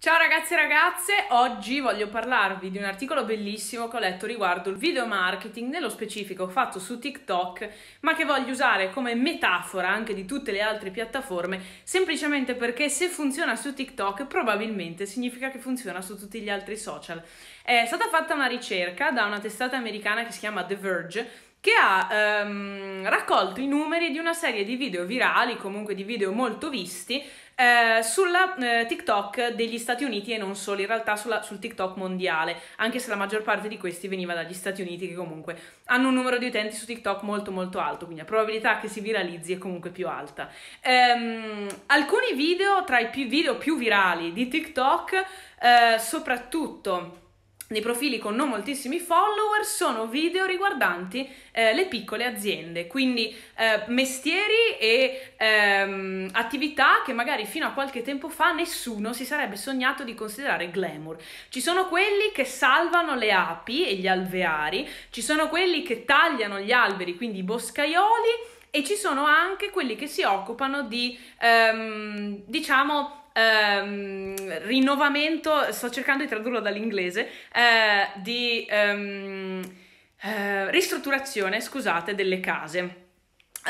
Ciao ragazzi e ragazze, oggi voglio parlarvi di un articolo bellissimo che ho letto riguardo il video marketing, nello specifico fatto su TikTok, ma che voglio usare come metafora anche di tutte le altre piattaforme, semplicemente perché se funziona su TikTok probabilmente significa che funziona su tutti gli altri social. È stata fatta una ricerca da una testata americana che si chiama The Verge che ha ehm, raccolto i numeri di una serie di video virali, comunque di video molto visti, eh, sulla eh, TikTok degli Stati Uniti e non solo, in realtà sulla, sul TikTok mondiale, anche se la maggior parte di questi veniva dagli Stati Uniti che comunque hanno un numero di utenti su TikTok molto molto alto, quindi la probabilità che si viralizzi è comunque più alta. Ehm, alcuni video tra i più, video più virali di TikTok, eh, soprattutto di profili con non moltissimi follower sono video riguardanti eh, le piccole aziende, quindi eh, mestieri e ehm, attività che magari fino a qualche tempo fa nessuno si sarebbe sognato di considerare glamour. Ci sono quelli che salvano le api e gli alveari, ci sono quelli che tagliano gli alberi, quindi i boscaioli e ci sono anche quelli che si occupano di, ehm, diciamo, ehm, rinnovamento, sto cercando di tradurlo dall'inglese, eh, di ehm, eh, ristrutturazione, scusate, delle case.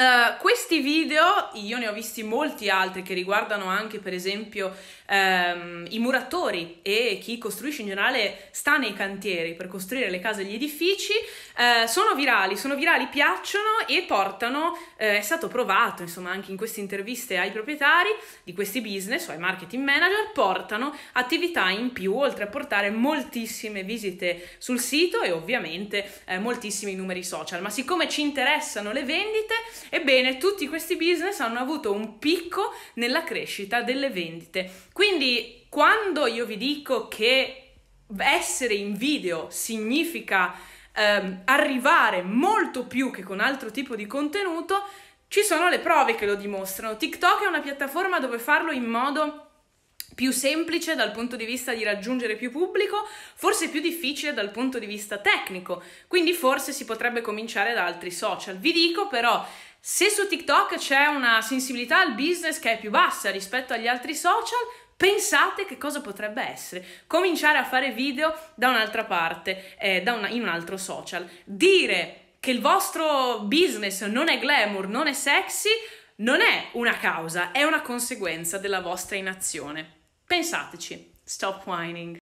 Uh, questi video, io ne ho visti molti altri che riguardano anche per esempio um, i muratori e chi costruisce in generale sta nei cantieri per costruire le case e gli edifici, uh, sono virali, sono virali, piacciono e portano, uh, è stato provato insomma anche in queste interviste ai proprietari di questi business o ai marketing manager, portano attività in più oltre a portare moltissime visite sul sito e ovviamente moltissimi numeri social, ma siccome ci interessano le vendite, Ebbene, tutti questi business hanno avuto un picco nella crescita delle vendite. Quindi, quando io vi dico che essere in video significa ehm, arrivare molto più che con altro tipo di contenuto, ci sono le prove che lo dimostrano. TikTok è una piattaforma dove farlo in modo più semplice dal punto di vista di raggiungere più pubblico, forse più difficile dal punto di vista tecnico, quindi forse si potrebbe cominciare da altri social. Vi dico però, se su TikTok c'è una sensibilità al business che è più bassa rispetto agli altri social, pensate che cosa potrebbe essere. Cominciare a fare video da un'altra parte, eh, da una, in un altro social. Dire che il vostro business non è glamour, non è sexy, non è una causa, è una conseguenza della vostra inazione. Pensateci, stop whining.